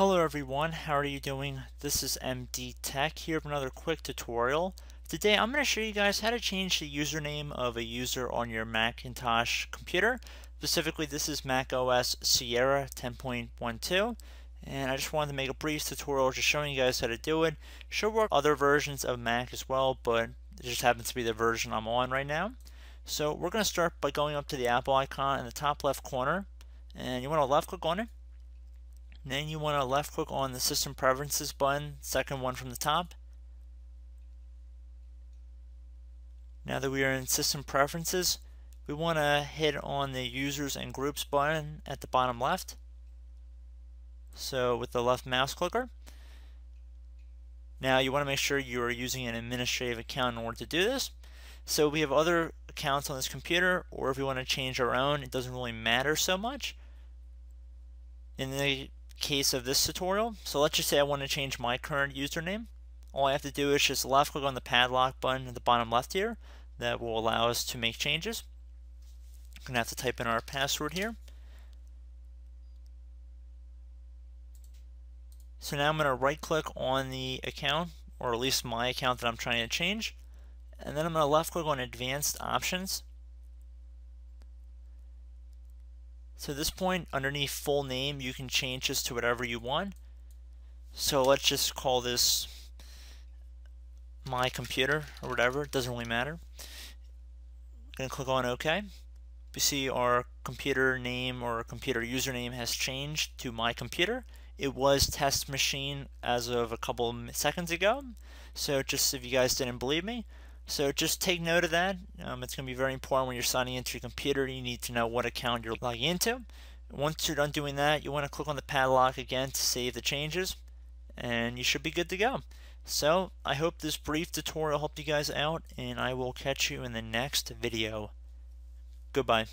Hello everyone, how are you doing? This is MD Tech here with another quick tutorial. Today I'm going to show you guys how to change the username of a user on your Macintosh computer. Specifically this is Mac OS Sierra 10.12 and I just wanted to make a brief tutorial just showing you guys how to do it. Should work other versions of Mac as well but it just happens to be the version I'm on right now. So we're going to start by going up to the Apple icon in the top left corner and you want to left click on it then you want to left click on the system preferences button, second one from the top. Now that we are in system preferences, we want to hit on the users and groups button at the bottom left. So with the left mouse clicker. Now you want to make sure you are using an administrative account in order to do this. So we have other accounts on this computer or if we want to change our own it doesn't really matter so much. In the case of this tutorial. So let's just say I want to change my current username. All I have to do is just left click on the padlock button at the bottom left here. That will allow us to make changes. I'm going to have to type in our password here. So now I'm going to right click on the account, or at least my account that I'm trying to change. And then I'm going to left click on advanced options. So at this point, underneath full name, you can change this to whatever you want. So let's just call this my computer or whatever, it doesn't really matter. I'm going to click on OK. We see our computer name or computer username has changed to my computer. It was test machine as of a couple of seconds ago. So just if you guys didn't believe me, so just take note of that. Um, it's going to be very important when you're signing into your computer. You need to know what account you're logging into. Once you're done doing that, you want to click on the padlock again to save the changes, and you should be good to go. So I hope this brief tutorial helped you guys out, and I will catch you in the next video. Goodbye.